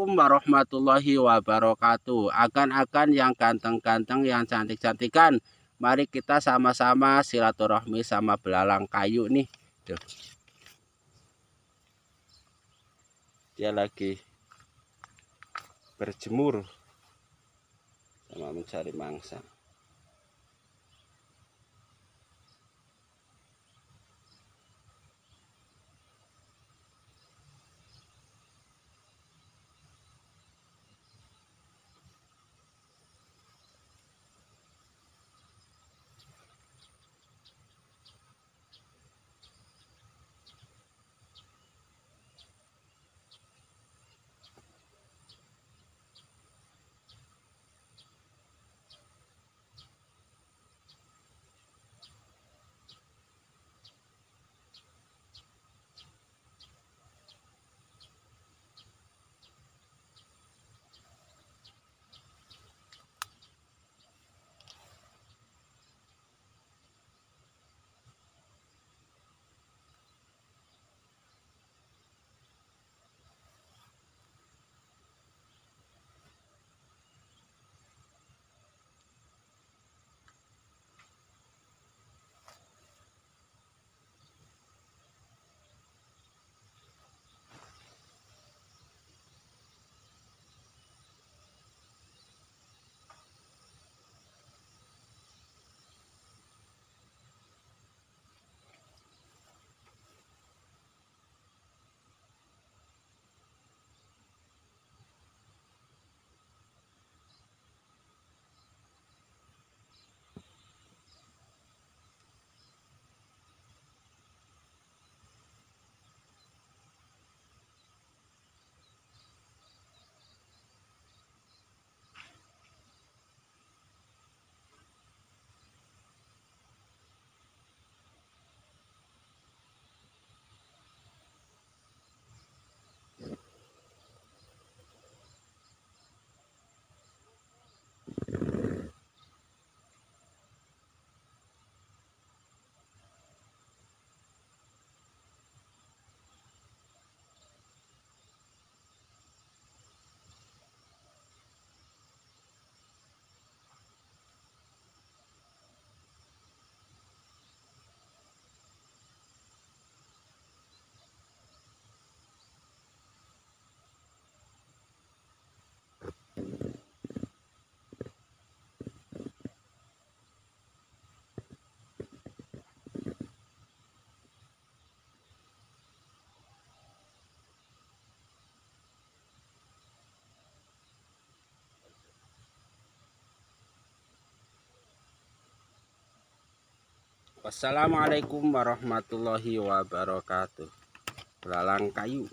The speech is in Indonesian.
Assalamualaikum warahmatullahi wabarakatuh. Akan-akan yang ganteng-ganteng, yang cantik-cantikan. Mari kita sama-sama silaturahmi sama belalang kayu nih. Tuh. Dia lagi berjemur sama mencari mangsa. Assalamualaikum warahmatullahi wabarakatuh. Belalang kayu.